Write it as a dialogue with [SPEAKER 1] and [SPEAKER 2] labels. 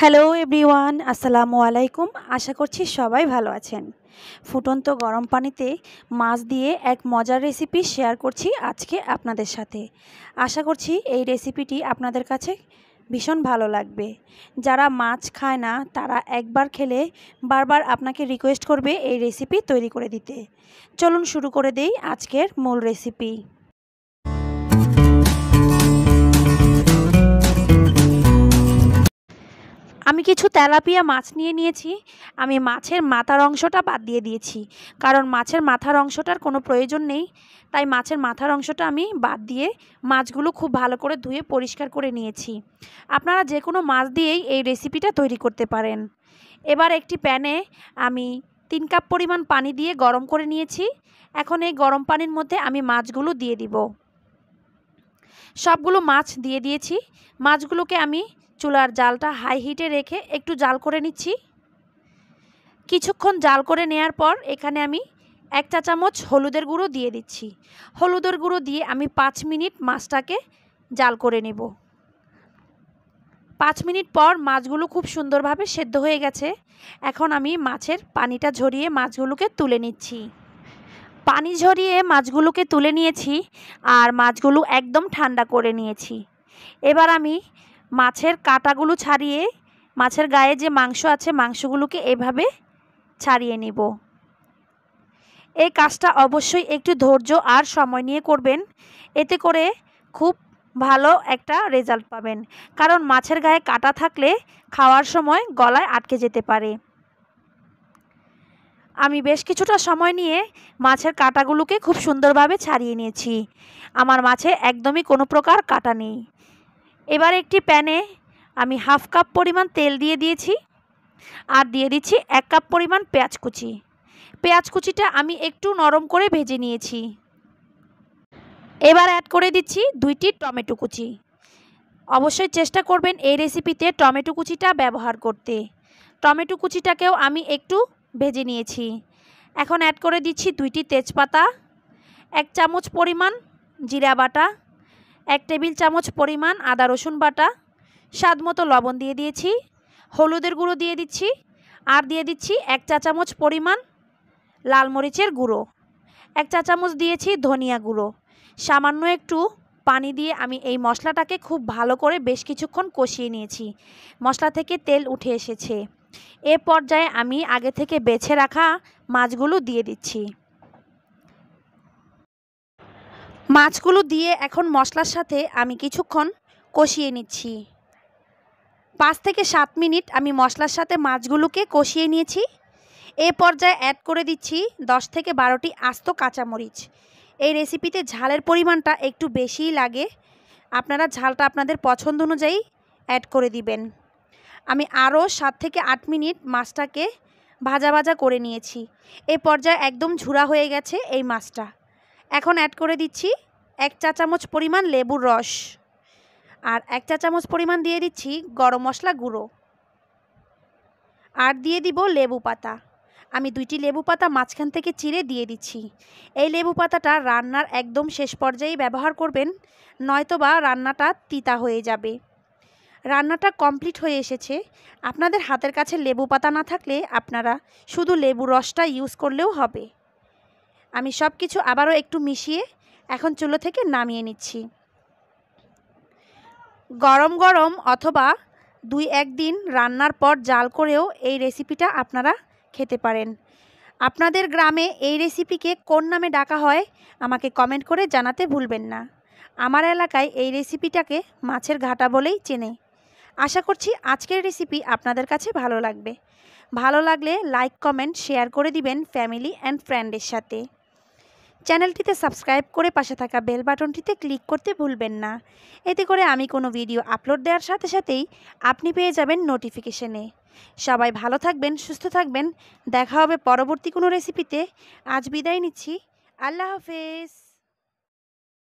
[SPEAKER 1] hello everyone আসসালামু আলাইকুম আশা করছি সবাই ভালো আছেন ফুটন্ত গরম পানিতে মাছ দিয়ে এক মজার রেসিপি শেয়ার করছি আজকে আপনাদের সাথে আশা করছি এই রেসিপিটি আপনাদের কাছে ভীষণ ভালো লাগবে যারা মাছ খায় না তারা একবার খেলে বারবার আপনাকে রিকোয়েস্ট করবে এই রেসিপি তৈরি করে দিতে চলুন শুরু করে দেই আজকের মূল রেসিপি আমি কিছু তেলাপিয়া মাছ নিয়ে নিয়েছি আমি মাছের মাথার অংশটা বাদ দিয়ে দিয়েছি কারণ মাছের মাথার অংশটার কোনো প্রয়োজন নেই তাই মাছের মাথার অংশটা আমি বাদ দিয়ে মাছগুলো খুব ভালো করে ধুয়ে পরিষ্কার করে নিয়েছি আপনারা যে কোনো মাছ দিয়েই এই রেসিপিটা তৈরি করতে পারেন এবার একটি প্যানে আমি তিন কাপ পরিমাণ পানি দিয়ে গরম করে নিয়েছি এখন এই গরম পানির মধ্যে আমি মাছগুলো দিয়ে দিব সবগুলো মাছ দিয়ে দিয়েছি মাছগুলোকে আমি চুলার জালটা হাই হিটে রেখে একটু জাল করে নিচ্ছি কিছুক্ষণ জাল করে নেয়ার পর এখানে আমি এক চা চামচ হলুদের গুঁড়ো দিয়ে দিচ্ছি হলুদের গুঁড়ো দিয়ে আমি পাঁচ মিনিট মাছটাকে জাল করে নেব পাঁচ মিনিট পর মাছগুলো খুব সুন্দরভাবে সেদ্ধ হয়ে গেছে এখন আমি মাছের পানিটা ঝরিয়ে মাছগুলোকে তুলে নিচ্ছি পানি ঝরিয়ে মাছগুলোকে তুলে নিয়েছি আর মাছগুলো একদম ঠান্ডা করে নিয়েছি এবার আমি মাছের কাটাগুলো ছাড়িয়ে মাছের গায়ে যে মাংস আছে মাংসগুলোকে এভাবে ছাড়িয়ে নিব এই কাজটা অবশ্যই একটু ধৈর্য আর সময় নিয়ে করবেন এতে করে খুব ভালো একটা রেজাল্ট পাবেন কারণ মাছের গায়ে কাটা থাকলে খাওয়ার সময় গলায় আটকে যেতে পারে আমি বেশ কিছুটা সময় নিয়ে মাছের কাটাগুলোকে খুব সুন্দরভাবে ছাড়িয়ে নিয়েছি আমার মাছে একদমই কোনো প্রকার কাটা নেই এবার একটি প্যানে আমি হাফ কাপ পরিমাণ তেল দিয়ে দিয়েছি আর দিয়ে দিচ্ছি এক কাপ পরিমাণ পেঁয়াজ কুচি পেঁয়াজ কুচিটা আমি একটু নরম করে ভেজে নিয়েছি এবার অ্যাড করে দিচ্ছি দুইটি টমেটো কুচি অবশ্যই চেষ্টা করবেন এই রেসিপিতে টমেটো কুচিটা ব্যবহার করতে টমেটো কুচিটাকেও আমি একটু ভেজে নিয়েছি এখন অ্যাড করে দিচ্ছি দুইটি তেজপাতা এক চামচ পরিমাণ জিরা বাটা এক টেবিল চামচ পরিমাণ আদা রসুন বাটা স্বাদ মতো লবণ দিয়ে দিয়েছি হলুদের গুঁড়ো দিয়ে দিচ্ছি আর দিয়ে দিচ্ছি এক চা চামচ পরিমাণ লাল মরিচের গুঁড়ো এক চা চামচ দিয়েছি ধনিয়া গুঁড়ো সামান্য একটু পানি দিয়ে আমি এই মশলাটাকে খুব ভালো করে বেশ কিছুক্ষণ কষিয়ে নিয়েছি মশলা থেকে তেল উঠে এসেছে এ পর্যায়ে আমি আগে থেকে বেছে রাখা মাছগুলো দিয়ে দিচ্ছি মাছগুলো দিয়ে এখন মশলার সাথে আমি কিছুক্ষণ কষিয়ে নিচ্ছি পাঁচ থেকে সাত মিনিট আমি মশলার সাথে মাছগুলোকে কষিয়ে নিয়েছি এ পর্যায়ে অ্যাড করে দিচ্ছি দশ থেকে বারোটি আস্ত কাঁচামরিচ এই রেসিপিতে ঝালের পরিমাণটা একটু বেশিই লাগে আপনারা ঝালটা আপনাদের পছন্দ অনুযায়ী অ্যাড করে দিবেন আমি আরও সাত থেকে আট মিনিট মাছটাকে ভাজা ভাজা করে নিয়েছি এ পর্যায়ে একদম ঝুরা হয়ে গেছে এই মাছটা এখন অ্যাড করে দিচ্ছি এক চা চামচ পরিমাণ লেবুর রস আর এক চা চামচ পরিমাণ দিয়ে দিচ্ছি গরম মশলা গুঁড়ো আর দিয়ে দিব লেবু পাতা আমি দুইটি লেবু পাতা মাঝখান থেকে চিরে দিয়ে দিচ্ছি এই লেবু পাতাটা রান্নার একদম শেষ পর্যায়ে ব্যবহার করবেন নয়তোবা রান্নাটা তিতা হয়ে যাবে রান্নাটা কমপ্লিট হয়ে এসেছে আপনাদের হাতের কাছে লেবু পাতা না থাকলে আপনারা শুধু লেবু রসটা ইউজ করলেও হবে আমি সব কিছু আবারও একটু মিশিয়ে এখন চুলো থেকে নামিয়ে নিচ্ছি গরম গরম অথবা দুই একদিন রান্নার পর জাল করেও এই রেসিপিটা আপনারা খেতে পারেন আপনাদের গ্রামে এই রেসিপিকে কোন নামে ডাকা হয় আমাকে কমেন্ট করে জানাতে ভুলবেন না আমার এলাকায় এই রেসিপিটাকে মাছের ঘাটা বলেই চেনে আশা করছি আজকের রেসিপি আপনাদের কাছে ভালো লাগবে ভালো লাগলে লাইক কমেন্ট শেয়ার করে দিবেন ফ্যামিলি অ্যান্ড ফ্রেন্ডের সাথে চ্যানেলটিতে সাবস্ক্রাইব করে পাশে থাকা বেল বাটনটিতে ক্লিক করতে ভুলবেন না এতে করে আমি কোনো ভিডিও আপলোড দেওয়ার সাথে সাথেই আপনি পেয়ে যাবেন নোটিফিকেশনে সবাই ভালো থাকবেন সুস্থ থাকবেন দেখা হবে পরবর্তী কোনো রেসিপিতে আজ বিদায় নিচ্ছি আল্লাহ হাফেজ